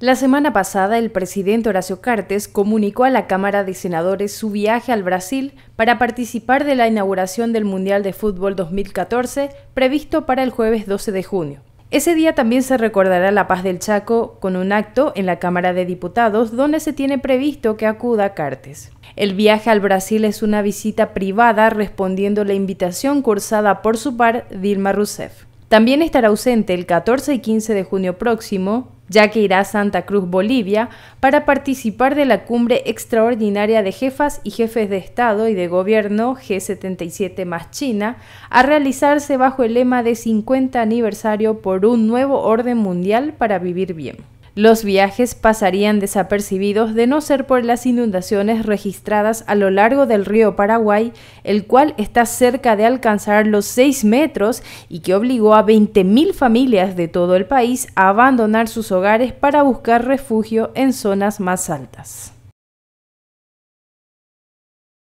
La semana pasada, el presidente Horacio Cartes comunicó a la Cámara de Senadores su viaje al Brasil para participar de la inauguración del Mundial de Fútbol 2014 previsto para el jueves 12 de junio. Ese día también se recordará la paz del Chaco con un acto en la Cámara de Diputados donde se tiene previsto que acuda Cartes. El viaje al Brasil es una visita privada respondiendo la invitación cursada por su par Dilma Rousseff. También estará ausente el 14 y 15 de junio próximo ya que irá a Santa Cruz, Bolivia, para participar de la cumbre extraordinaria de jefas y jefes de Estado y de Gobierno G77 más China, a realizarse bajo el lema de 50 aniversario por un nuevo orden mundial para vivir bien. Los viajes pasarían desapercibidos de no ser por las inundaciones registradas a lo largo del río Paraguay, el cual está cerca de alcanzar los 6 metros y que obligó a 20.000 familias de todo el país a abandonar sus hogares para buscar refugio en zonas más altas.